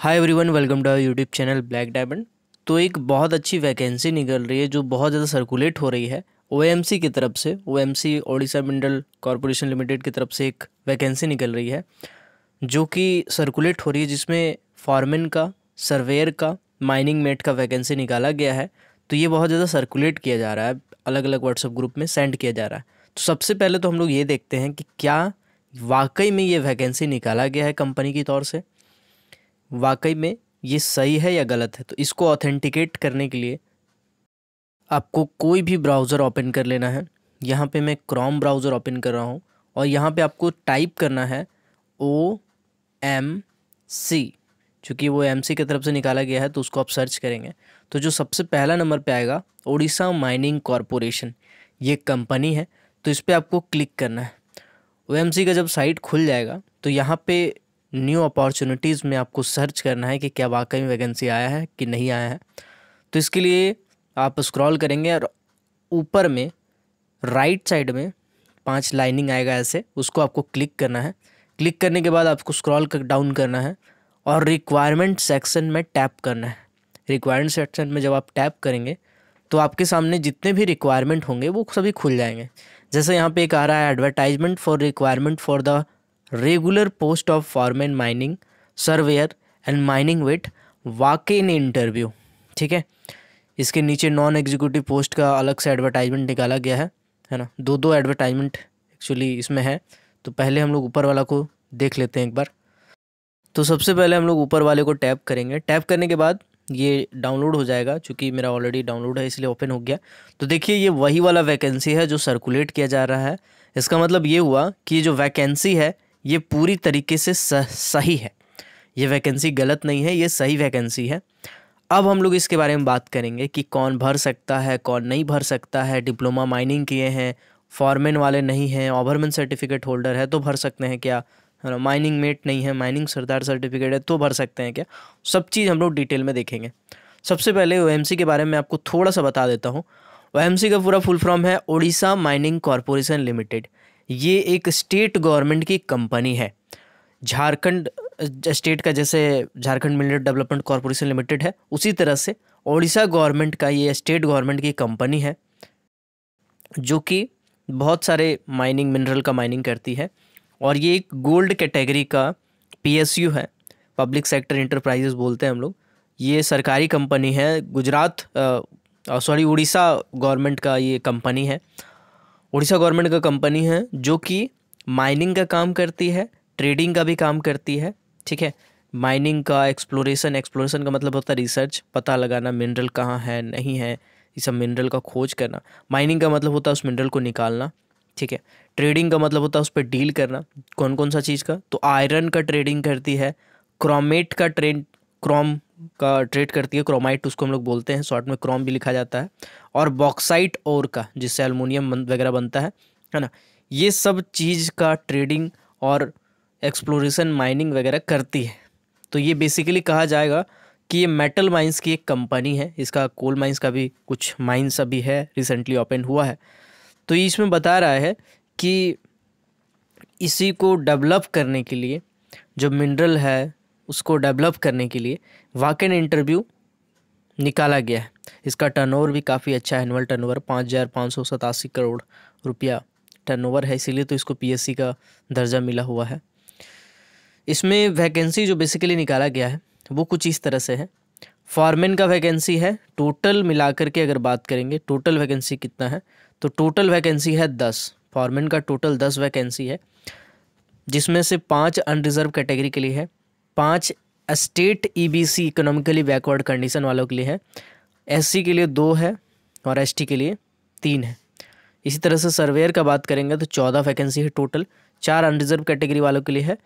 hi everyone welcome to YouTube channel black diamond तो एक बहुत अच्छी वैकेंसी निकल रही है जो बहुत ज़्यादा सर्कुलेट हो रही है ओ की तरफ से ओ एम सी ओडिशा मंडल कॉरपोरेशन लिमिटेड की तरफ से एक वैकेंसी निकल रही है जो कि सर्कुलेट हो रही है जिसमें फॉर्मेन का सर्वेयर का माइनिंग मेट का वैकेंसी निकाला गया है तो ये बहुत ज़्यादा सर्कुलेट किया जा रहा है अलग अलग व्हाट्सअप ग्रुप में सेंड किया जा रहा है तो सबसे पहले तो हम लोग ये देखते हैं कि क्या वाकई में ये वैकेंसी निकाला गया है कंपनी की तौर से वाकई में ये सही है या गलत है तो इसको ऑथेंटिकेट करने के लिए आपको कोई भी ब्राउज़र ओपन कर लेना है यहाँ पे मैं क्रोम ब्राउज़र ओपन कर रहा हूँ और यहाँ पे आपको टाइप करना है ओ एम सी चूँकि वो एम सी की तरफ से निकाला गया है तो उसको आप सर्च करेंगे तो जो सबसे पहला नंबर पे आएगा ओडिशा माइनिंग कॉरपोरेशन ये कंपनी है तो इस पर आपको क्लिक करना है ओ एम सी का जब साइट खुल जाएगा तो यहाँ पे न्यू अपॉर्चुनिटीज़ में आपको सर्च करना है कि क्या वाकई में वैकेंसी आया है कि नहीं आया है तो इसके लिए आप स्क्रॉल करेंगे और ऊपर में राइट साइड में पांच लाइनिंग आएगा ऐसे उसको आपको क्लिक करना है क्लिक करने के बाद आपको स्क्रॉल कर डाउन करना है और रिक्वायरमेंट सेक्शन में टैप करना है रिक्वायरमेंट सेक्शन में जब आप टैप करेंगे तो आपके सामने जितने भी रिक्वायरमेंट होंगे वो सभी खुल जाएंगे जैसे यहाँ पे एक आ रहा है advertisement for requirement for the regular post of foreman mining surveyor and mining with walk in interview ठीक है इसके नीचे नॉन एग्जीक्यूटिव पोस्ट का अलग से एडवर्टाइजमेंट निकाला गया है है ना दो दो एडवर्टाइजमेंट एक्चुअली इसमें है तो पहले हम लोग ऊपर वाला को देख लेते हैं एक बार तो सबसे पहले हम लोग ऊपर वाले को टैप करेंगे टैप करने के बाद ये डाउनलोड हो जाएगा चूँकि मेरा ऑलरेडी डाउनलोड है इसलिए ओपन हो गया तो देखिए ये वही वाला वैकेंसी है जो सर्कुलेट किया जा रहा है इसका मतलब ये हुआ कि जो वैकेंसी है ये पूरी तरीके से सही है ये वैकेंसी गलत नहीं है ये सही वैकेंसी है अब हम लोग इसके बारे में बात करेंगे कि कौन भर सकता है कौन नहीं भर सकता है डिप्लोमा माइनिंग किए हैं फॉरमेन वाले नहीं हैं ओवरमेन सर्टिफिकेट होल्डर है तो भर सकते हैं क्या माइनिंग मेट नहीं है माइनिंग सरदार सर्टिफिकेट है तो भर सकते हैं क्या सब चीज़ हम लोग डिटेल में देखेंगे सबसे पहले ओ के बारे में आपको थोड़ा सा बता देता हूँ ओ का पूरा फुल फॉर्म है ओडिशा माइनिंग कॉरपोरेशन लिमिटेड ये एक स्टेट गवर्नमेंट की कंपनी है झारखंड स्टेट का जैसे Jharkhand mineral development corporation limited है उसी तरह से ओडिशा गवर्नमेंट का ये स्टेट गवर्नमेंट की कंपनी है जो कि बहुत सारे माइनिंग मिनरल का माइनिंग करती है और ये एक गोल्ड कैटेगरी का पीएसयू है पब्लिक सेक्टर इंटरप्राइजेस बोलते हैं हम लोग ये सरकारी कंपनी है गुजरात सॉरी उड़ीसा गवर्नमेंट का ये कंपनी है उड़ीसा गवर्नमेंट का कंपनी है जो कि माइनिंग का काम करती है ट्रेडिंग का भी काम करती है ठीक है माइनिंग का एक्सप्लोरेशन एक्सप्लोरेशन का मतलब होता है रिसर्च पता लगाना मिनरल कहाँ है नहीं है ये सब मिनरल का खोज करना माइनिंग का मतलब होता है उस मिनरल को निकालना ठीक है ट्रेडिंग का मतलब होता है उस पर डील करना कौन कौन सा चीज़ का तो आयरन का ट्रेडिंग करती है क्रोमेट का ट्रेड क्रोम का ट्रेड करती है क्रोमाइट उसको हम लोग बोलते हैं शॉर्ट में क्रोम भी लिखा जाता है और बॉक्साइट और का जिससे अलमोनियम वगैरह बनता है है ना ये सब चीज़ का ट्रेडिंग और एक्सप्लोरेशन माइनिंग वगैरह करती है तो ये बेसिकली कहा जाएगा कि ये मेटल माइंस की एक कंपनी है इसका कोल माइंस का भी कुछ माइंस अभी है रिसेंटली ओपन हुआ है तो इसमें बता रहा है कि इसी को डेवलप करने के लिए जो मिनरल है उसको डेवलप करने के लिए इन इंटरव्यू निकाला गया है इसका टर्नओवर भी काफ़ी अच्छा है एनुअल टर्नओवर पाँच हज़ार पाँच सौ सतासी करोड़ रुपया टर्नओवर है इसीलिए तो इसको पीएससी का दर्जा मिला हुआ है इसमें वैकेंसी जो बेसिकली निकाला गया है वो कुछ इस तरह से है फॉरमेन का वैकेंसी है टोटल मिलाकर के अगर बात करेंगे टोटल वैकेंसी कितना है तो टोटल वैकेंसी है दस फॉरमेन का टोटल दस वैकेंसी है जिसमें से पाँच अनरिजर्व कैटेगरी के लिए है पाँच state EBC economically backward condition वालों के लिए है एससी के लिए दो है और एसटी के लिए तीन है इसी तरह से सर्वेयर का बात करेंगे तो चौदह वैकेंसी है टोटल चार अनरिजर्व कैटेगरी वालों के लिए है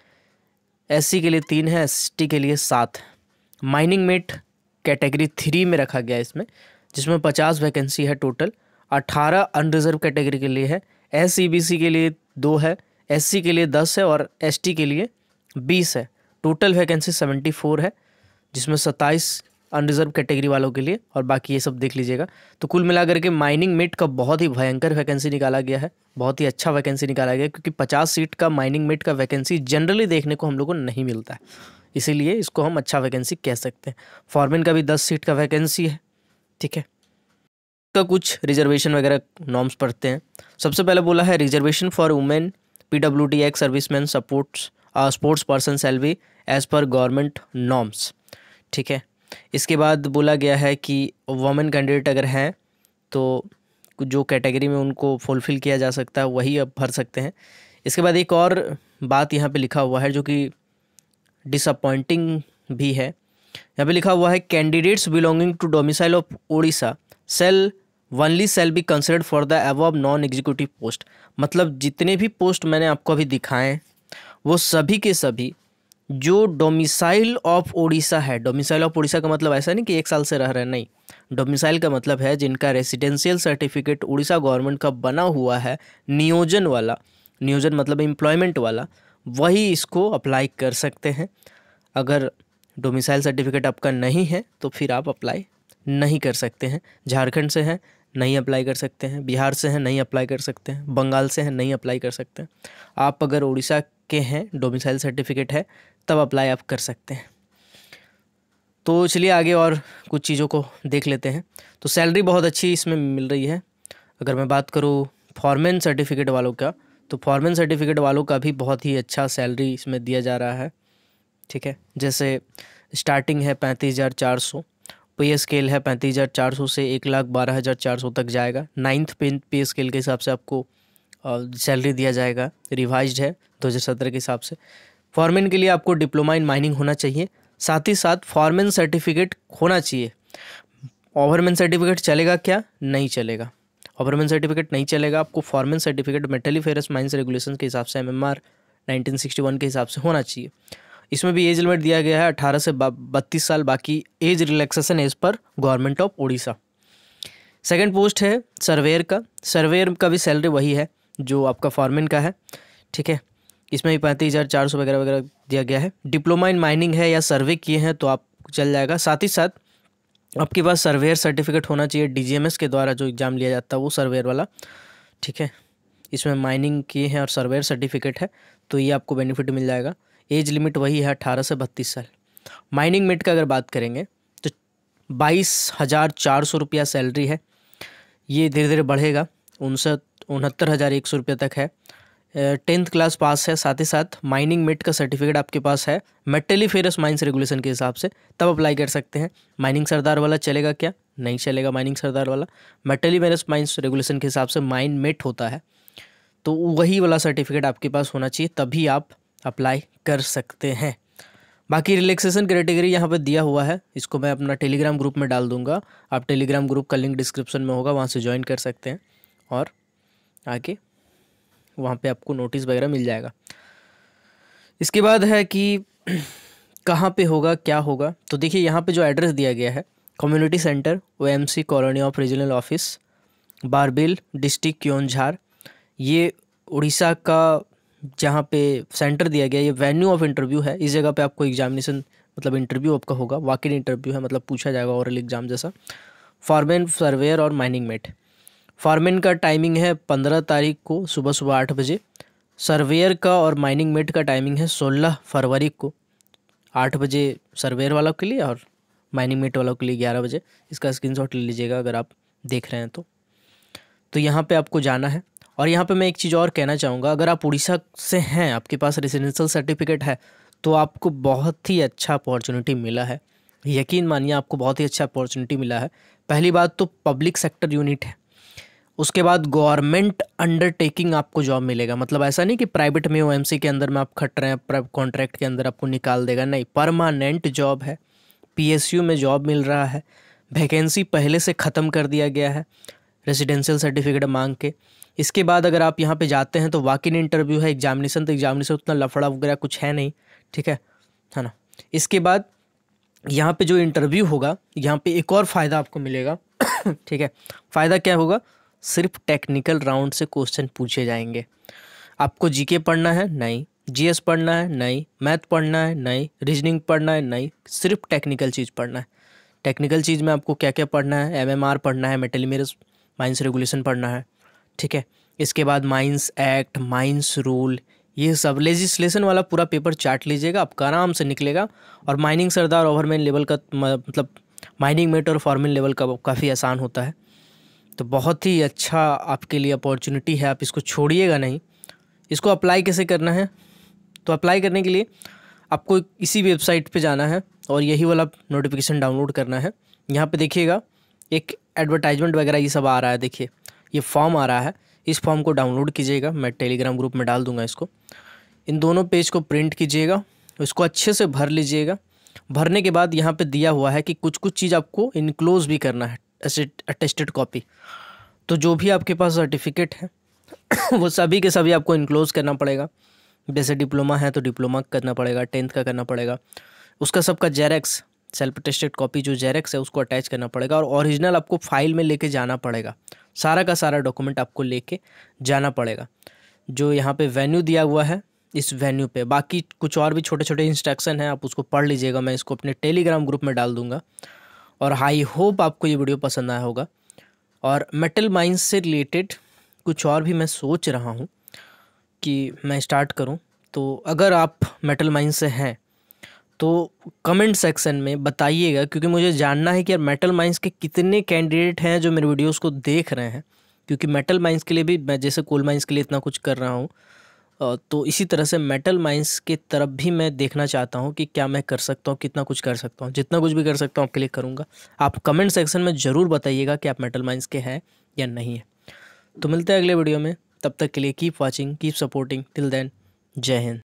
एससी के लिए तीन है एसटी के लिए सात है माइनिंग मेट कैटेगरी थ्री में रखा गया है इसमें जिसमें पचास वैकेंसी है टोटल अट्ठारह अनरिजर्व कैटेगरी के लिए है एस के लिए दो है एस के लिए दस है और एस के लिए बीस है टोटल वैकेंसी सेवेंटी फोर है जिसमें सत्ताईस अनरिजर्व कैटेगरी वालों के लिए और बाकी ये सब देख लीजिएगा तो कुल मिलाकर के माइनिंग मेट का बहुत ही भयंकर वैकेंसी निकाला गया है बहुत ही अच्छा वैकेंसी निकाला गया क्योंकि पचास सीट का माइनिंग मेट का वैकेंसी जनरली देखने को हम लोग को नहीं मिलता है इसीलिए इसको हम अच्छा वैकेंसी कह सकते हैं फॉरमिन का भी दस सीट का वैकेंसी है ठीक है का कुछ रिजर्वेशन वगैरह नॉर्म्स पढ़ते हैं सबसे पहले बोला है reservation for women P W D ex serviceman supports sports person shall भी एज़ पर गवर्नमेंट नॉर्म्स ठीक है इसके बाद बोला गया है कि वमेन कैंडिडेट अगर हैं तो जो कैटेगरी में उनको फुलफ़िल किया जा सकता है वही अब भर सकते हैं इसके बाद एक और बात यहाँ पे लिखा हुआ है जो कि डिसअपॉइंटिंग भी है यहाँ पे लिखा हुआ है candidates belonging to domicile of Orissa shall only shall be considered for the above non executive post मतलब जितने भी पोस्ट मैंने आपको अभी दिखाएं वो सभी के सभी जो डोमिसाइल ऑफ ओडिशा है डोमिसाइल ऑफ ओडिशा का मतलब ऐसा नहीं कि एक साल से रह रहे नहीं डोमिसाइल का मतलब है जिनका रेसिडेंशियल सर्टिफिकेट उड़ीसा गवर्नमेंट का बना हुआ है नियोजन वाला नियोजन मतलब एम्प्लॉयमेंट वाला वही इसको अप्लाई कर सकते हैं अगर डोमिसाइल सर्टिफिकेट आपका नहीं है तो फिर आप अप्लाई नहीं कर सकते हैं झारखंड से हैं नहीं अप्लाई कर सकते हैं बिहार से हैं नहीं अप्लाई कर सकते हैं बंगाल से हैं नहीं अप्लाई कर सकते हैं आप अगर उड़ीसा के हैं डोमिसाइल सर्टिफिकेट है तब अप्लाई आप कर सकते हैं तो चलिए आगे और कुछ चीज़ों को देख लेते हैं तो सैलरी बहुत अच्छी इसमें मिल रही है अगर मैं बात करूँ फॉर्मेन सर्टिफिकेट वालों का तो फॉर्मेन सर्टिफिकेट वालों का भी बहुत ही अच्छा सैलरी इसमें दिया जा रहा है ठीक है जैसे स्टार्टिंग है पैंतीस हज़ार चार सौ पे स्केल है पैंतीस हज़ार चार सौ से एक लाख बारह हज़ार चार सौ तक जाएगा नाइन्थ पे पे स्केल के हिसाब से आपको सैलरी दिया जाएगा रिवाइज है दो के हिसाब से फॉरमेन के लिए आपको डिप्लोमा इन माइनिंग होना चाहिए साथ ही साथ फॉरमेन सर्टिफिकेट होना चाहिए ओवरमेन सर्टिफिकेट चलेगा क्या नहीं चलेगा ओवरमेन सर्टिफिकेट नहीं चलेगा आपको foreman certificate ferrous mines regulation के हिसाब से M M R nineteen sixty one के हिसाब से होना चाहिए इसमें भी एज लिमिट दिया गया है अठारह से बत्तीस साल बाकी age relaxation as per government of Orissa second post है सर्वेयर का सर्वेयर का भी सैलरी वही है जो आपका फॉरमेन का है ठीक है इसमें भी पैंतीस हज़ार चार सौ वगैरह वगैरह दिया गया है डिप्लोमा इन माइनिंग है या सर्वे किए हैं तो आप चल जाएगा साथ ही साथ आपके पास सर्वेयर सर्टिफिकेट होना चाहिए डीजीएमएस के द्वारा जो एग्ज़ाम लिया जाता है वो सर्वेयर वाला ठीक है इसमें माइनिंग किए हैं और सर्वेयर सर्टिफिकेट है तो ये आपको बेनिफिट मिल जाएगा एज लिमिट वही है अठारह से बत्तीस साल माइनिंग मिट का अगर बात करेंगे तो बाईस हज़ार चार सौ रुपया सैलरी है ये धीरे धीरे बढ़ेगा उनसठ उनहत्तर हज़ार एक सौ रुपये तक है टेंथ क्लास पास है साथ ही साथ माइनिंग मेट का सर्टिफिकेट आपके पास है मेटली फेरस माइंस रेगुलेशन के हिसाब से तब अप्लाई कर सकते हैं माइनिंग सरदार वाला चलेगा क्या नहीं चलेगा माइनिंग सरदार वाला फेरस माइंस रेगुलेशन के हिसाब से माइन मेट होता है तो वही वाला सर्टिफिकेट आपके पास होना चाहिए तभी आप अप्लाई कर सकते हैं बाकी रिलैक्सेशन कैटेगरी यहाँ पर दिया हुआ है इसको मैं अपना टेलीग्राम ग्रुप में डाल दूंगा आप टेलीग्राम ग्रुप का लिंक डिस्क्रिप्शन में होगा वहाँ से ज्वाइन कर सकते हैं और आगे वहाँ पे आपको नोटिस वगैरह मिल जाएगा इसके बाद है कि कहाँ पे होगा क्या होगा तो देखिए यहाँ पे जो एड्रेस दिया गया है community centre O M C colony of regional office Barbil district Keonjhar ये उड़ीसा का जहाँ पे सेंटर दिया गया ये वेन्यू ऑफ इंटरव्यू है इस जगह पे आपको एग्जामिनेशन मतलब इंटरव्यू आपका होगा वाकिन इंटरव्यू है मतलब पूछा जाएगा औरल एग्जाम जैसा फॉर्मेन सर्वेयर और माइनिंग मेट फार्मिन का टाइमिंग है पंद्रह तारीख को सुबह सुबह आठ बजे सर्वेयर का और माइनिंग मेट का टाइमिंग है सोलह फरवरी को आठ बजे सर्वेयर वालों के लिए और माइनिंग मेट वालों के लिए ग्यारह बजे इसका शॉट ले लीजिएगा अगर आप देख रहे हैं तो तो यहाँ पे आपको जाना है और यहाँ पे मैं एक चीज़ और कहना चाहूँगा अगर आप उड़ीसा से हैं आपके पास रेजिडेंशल सर्टिफिकेट है तो आपको बहुत ही अच्छा अपॉर्चुनिटी मिला है यकीन मानिए आपको बहुत ही अच्छा अपॉर्चुनिटी मिला है पहली बात तो पब्लिक सेक्टर यूनिट है उसके बाद गवर्नमेंट अंडरटेकिंग आपको जॉब मिलेगा मतलब ऐसा नहीं कि प्राइवेट में ओ के अंदर में आप खट रहे हैं कॉन्ट्रैक्ट के अंदर आपको निकाल देगा नहीं परमानेंट जॉब है पीएसयू में जॉब मिल रहा है वैकेंसी पहले से ख़त्म कर दिया गया है रेजिडेंशियल सर्टिफिकेट मांग के इसके बाद अगर आप यहाँ पे जाते हैं तो वाक इन इंटरव्यू है एग्जामिनेशन तो एग्जामिनेशन उतना लफड़ा वगैरह कुछ है नहीं ठीक है है ना इसके बाद यहाँ पे जो इंटरव्यू होगा यहाँ पे एक और फ़ायदा आपको मिलेगा ठीक है फ़ायदा क्या होगा सिर्फ टेक्निकल राउंड से क्वेश्चन पूछे जाएंगे आपको जीके पढ़ना है नहीं जीएस पढ़ना है नहीं मैथ पढ़ना है नहीं रीजनिंग पढ़ना है नहीं सिर्फ टेक्निकल चीज़ पढ़ना है टेक्निकल चीज़ में आपको क्या क्या पढ़ना है एम पढ़ना है मेटेलीमेरस माइंस रेगुलेशन पढ़ना है ठीक है इसके बाद माइंस एक्ट माइंस रूल ये सब लेजिस्लेशन वाला पूरा पेपर चाट लीजिएगा आपका आराम से निकलेगा और माइनिंग सरदार ओवरमेन लेवल का मतलब माइनिंग मेट और फॉर्मिन लेवल का काफ़ी आसान होता है तो बहुत ही अच्छा आपके लिए अपॉर्चुनिटी है आप इसको छोड़िएगा नहीं इसको अप्लाई कैसे करना है तो अप्लाई करने के लिए आपको इसी वेबसाइट पे जाना है और यही वाला नोटिफिकेशन डाउनलोड करना है यहाँ पे देखिएगा एक एडवर्टाइजमेंट वगैरह ये सब आ रहा है देखिए ये फॉर्म आ रहा है इस फॉर्म को डाउनलोड कीजिएगा मैं टेलीग्राम ग्रुप में डाल दूंगा इसको इन दोनों पेज को प्रिंट कीजिएगा इसको अच्छे से भर लीजिएगा भरने के बाद यहाँ पर दिया हुआ है कि कुछ कुछ चीज़ आपको इनक्लोज भी करना है अटेस्टेड कॉपी तो जो भी आपके पास सर्टिफिकेट है वो सभी के सभी आपको इनक्लोज करना पड़ेगा जैसे डिप्लोमा है तो डिप्लोमा करना पड़ेगा टेंथ का करना पड़ेगा उसका सबका जेरेक्स सेल्फ अटेस्टेड कॉपी जो जेरेक्स है उसको अटैच करना पड़ेगा और ओरिजिनल आपको फाइल में लेके जाना पड़ेगा सारा का सारा डॉक्यूमेंट आपको लेके जाना पड़ेगा जो यहाँ पे वेन्यू दिया हुआ है इस वेन्यू पे बाकी कुछ और भी छोटे छोटे इंस्ट्रक्शन हैं आप उसको पढ़ लीजिएगा मैं इसको अपने टेलीग्राम ग्रुप में डाल दूँगा और आई होप आपको ये वीडियो पसंद आया होगा और मेटल माइंस से रिलेटेड कुछ और भी मैं सोच रहा हूँ कि मैं स्टार्ट करूँ तो अगर आप मेटल माइंस से हैं तो कमेंट सेक्शन में बताइएगा क्योंकि मुझे जानना है कि यार मेटल माइंस के कितने कैंडिडेट हैं जो मेरे वीडियोस को देख रहे हैं क्योंकि मेटल माइंस के लिए भी मैं जैसे कोल माइंस के लिए इतना कुछ कर रहा हूँ तो इसी तरह से मेटल माइंस की तरफ भी मैं देखना चाहता हूँ कि क्या मैं कर सकता हूँ कितना कुछ कर सकता हूँ जितना कुछ भी कर सकता हूँ आपके लिए करूँगा आप कमेंट सेक्शन में ज़रूर बताइएगा कि आप मेटल माइंस के हैं या नहीं है तो मिलते हैं अगले वीडियो में तब तक के लिए keep watching keep supporting till then जय हिंद